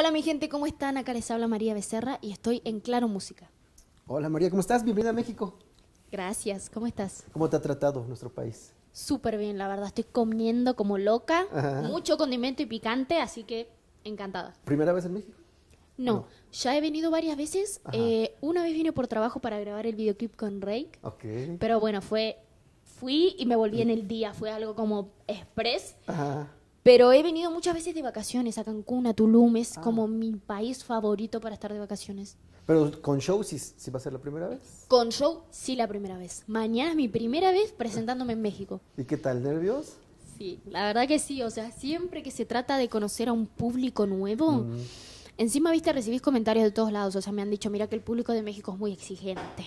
Hola mi gente, ¿cómo están? Acá les habla María Becerra y estoy en Claro Música. Hola María, ¿cómo estás? Bienvenida a México. Gracias, ¿cómo estás? ¿Cómo te ha tratado nuestro país? Súper bien, la verdad, estoy comiendo como loca, mucho condimento y picante, así que encantada. ¿Primera vez en México? No, ya he venido varias veces. Eh, una vez vine por trabajo para grabar el videoclip con Rake. Okay. Pero bueno, fue fui y me volví en el día, fue algo como express. Ajá. Pero he venido muchas veces de vacaciones a Cancún, a Tulum, es ah. como mi país favorito para estar de vacaciones. Pero con show sí, va a ser la primera vez. Con show sí la primera vez. Mañana es mi primera vez presentándome en México. ¿Y qué tal? ¿Nervios? Sí, la verdad que sí. O sea, siempre que se trata de conocer a un público nuevo, mm. encima, viste, recibís comentarios de todos lados. O sea, me han dicho, mira que el público de México es muy exigente.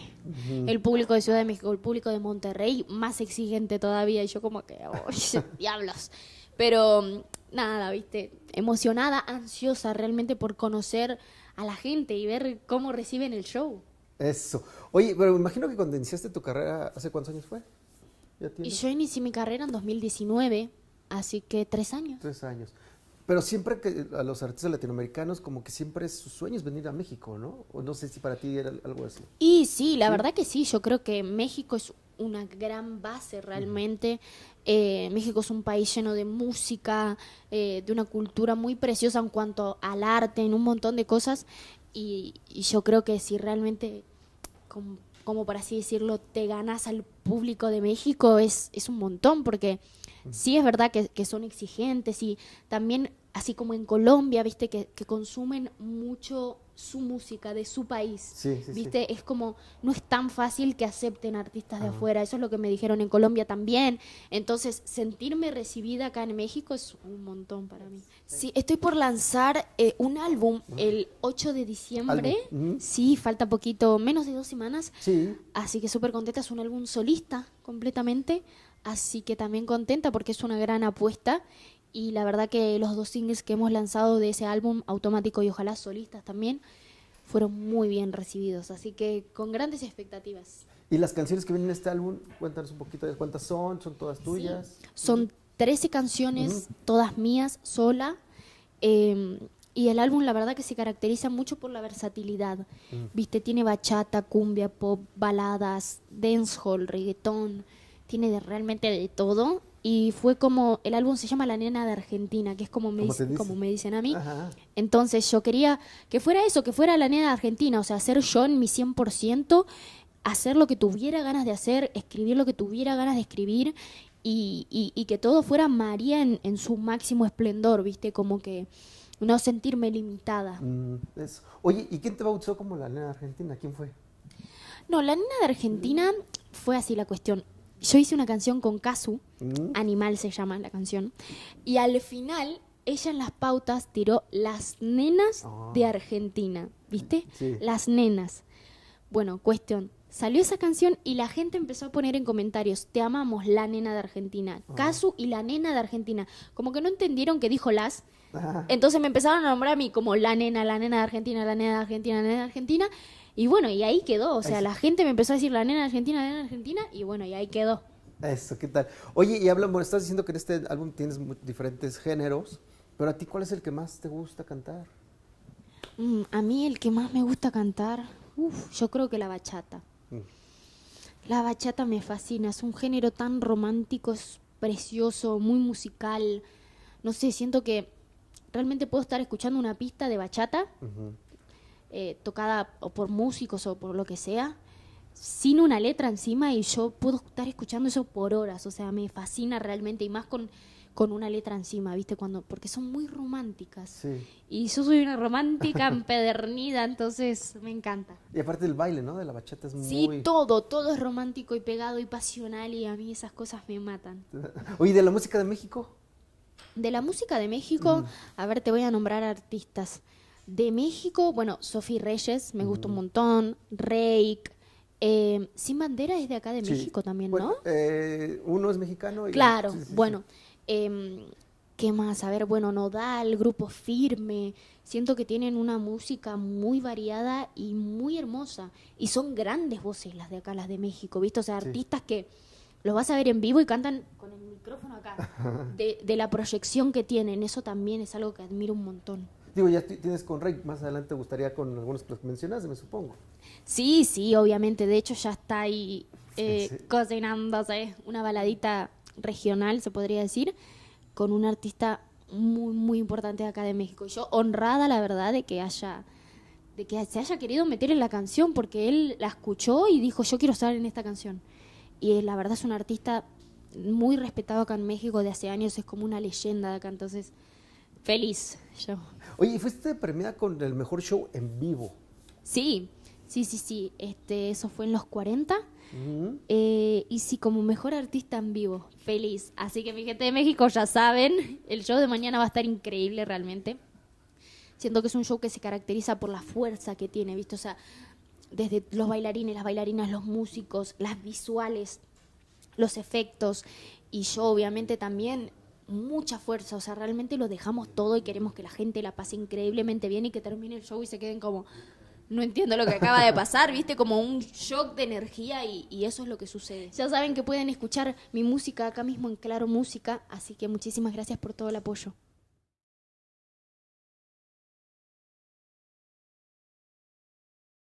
El público de Ciudad de México, el público de Monterrey, más exigente todavía. Y yo como que, diablos. Pero nada, viste, emocionada, ansiosa realmente por conocer a la gente y ver cómo reciben el show. Eso. Oye, pero me imagino que cuando iniciaste tu carrera, ¿hace cuántos años fue? y yo inicié mi carrera en 2019, así que tres años. Tres años. Pero siempre que a los artistas latinoamericanos, como que siempre es su sueño es venir a México, ¿no? O no sé si para ti era algo así. Y sí, la verdad que sí, yo creo que México es una gran base realmente. Eh, México es un país lleno de música, eh, de una cultura muy preciosa en cuanto al arte, en un montón de cosas. Y, yo creo que si realmente, como, para así decirlo, te ganas al público de México, es, es un montón, porque sí es verdad que son exigentes y también así como en Colombia, viste, que, consumen mucho su música de su país. viste, es como, no es tan fácil que acepten artistas de afuera, eso es lo que me dijeron en Colombia también. Entonces, sentirme recibida acá en México es un montón para mí. Sí, estoy por lanzar eh, un álbum el 8 de diciembre, sí, falta poquito, menos de dos semanas, así que súper contenta, es un álbum solista completamente. Así que también contenta porque es una gran apuesta y la verdad que los dos singles que hemos lanzado de ese álbum, Automático y ojalá solistas también, fueron muy bien recibidos, así que con grandes expectativas. ¿Y las canciones que vienen en este álbum? Cuéntanos un poquito de cuántas son, son todas tuyas. son 13 canciones, todas mías, sola. Em, y el álbum la verdad que se caracteriza mucho por la versatilidad. Mm. Viste, tiene bachata, cumbia, pop, baladas, dancehall, reggaetón, tiene de, realmente de todo y fue como el álbum se llama La nena de Argentina, que es como me, como me dicen a mí. Entonces yo quería que fuera eso, que fuera La nena de Argentina, o sea, ser yo en mi 100%, hacer lo que tuviera ganas de hacer, escribir lo que tuviera ganas de escribir y, y, que todo fuera María en, su máximo esplendor, ¿viste? Como que no sentirme limitada. Mm, Oye, ¿y quién te bautizó como La nena de Argentina? ¿Quién fue? No, La nena de Argentina fue así la cuestión yo hice una canción con casu mm. Animal se llama la canción, y al final ella en las pautas tiró Las Nenas de ah. Argentina, ¿viste? Las Nenas. Bueno, cuestión. Salió esa canción y la gente empezó a poner en comentarios, te amamos, la nena de Argentina, casu ah. y la nena de Argentina. Como que no entendieron que dijo las, ah. entonces me empezaron a nombrar a mí como la nena, la nena de Argentina, la nena de Argentina. La nena de Argentina y bueno, y ahí quedó. O sea, la gente me empezó a decir la nena argentina, la nena argentina, y bueno, y ahí quedó. Eso, ¿qué tal? Oye, y hablamos, estás diciendo que en este álbum tienes diferentes géneros, pero a ti, ¿cuál es el que más te gusta cantar? Mm, a mí, el que más me gusta cantar, uf, yo creo que la bachata. Mm. La bachata me fascina, es un género tan romántico, es precioso, muy musical. No sé, siento que realmente puedo estar escuchando una pista de bachata eh, tocada o por músicos o por lo que sea, sin una letra encima y yo puedo estar escuchando eso por horas, o sea, me fascina realmente y más con, una letra encima, ¿viste? Cuando, porque son muy románticas. Y yo soy una romántica empedernida, entonces me encanta. Y aparte del baile, ¿no? De la bachata es muy... Sí, todo, todo es romántico y pegado y pasional y a mí esas cosas me matan. Oye, ¿de la música de México? De la música de México, mm. a ver, te voy a nombrar artistas. De México, bueno, Sofi Reyes, me gusta un montón, Reik. Eh, Sin Bandera es de acá de México también, ¿no? Eh, uno es mexicano y... Claro, bueno. Em, ¿Qué más? A ver, bueno, Nodal, Grupo Firme. Siento que tienen una música muy variada y muy hermosa. Y son grandes voces las de acá, las de México, ¿viste? O sea, artistas que los vas a ver en vivo y cantan con el micrófono acá, de la proyección que tienen. Eso también es algo que admiro un montón. Digo, ya tienes con Rey, más adelante gustaría con algunos que mencionaste, me supongo. Sí, sí, obviamente. De hecho, ya está ahí eh, cocinándose una baladita regional, se podría decir, con un artista muy, muy importante acá de México. Yo honrada, la verdad, de que haya de que se haya querido meter en la canción porque él la escuchó y dijo yo quiero estar en esta canción y la verdad es un artista muy respetado acá en México de hace años es como una leyenda de acá entonces feliz yo. Oye, fuiste premiada con el mejor show en vivo? Sí, sí, sí, sí. Este, eso fue en los 40. Eh, y sí, como mejor artista en vivo, feliz. Así que mi gente de México ya saben, el show de mañana va a estar increíble realmente. Siento que es un show que se caracteriza por la fuerza que tiene, ¿viste? O sea, desde los bailarines, las bailarinas, los músicos, las visuales, los efectos. Y yo obviamente también mucha fuerza, o sea, realmente lo dejamos todo y queremos que la gente la pase increíblemente bien y que termine el show y se queden como, no entiendo lo que acaba de pasar, viste, como un shock de energía y, y, eso es lo que sucede. Ya saben que pueden escuchar mi música acá mismo en Claro Música, así que muchísimas gracias por todo el apoyo.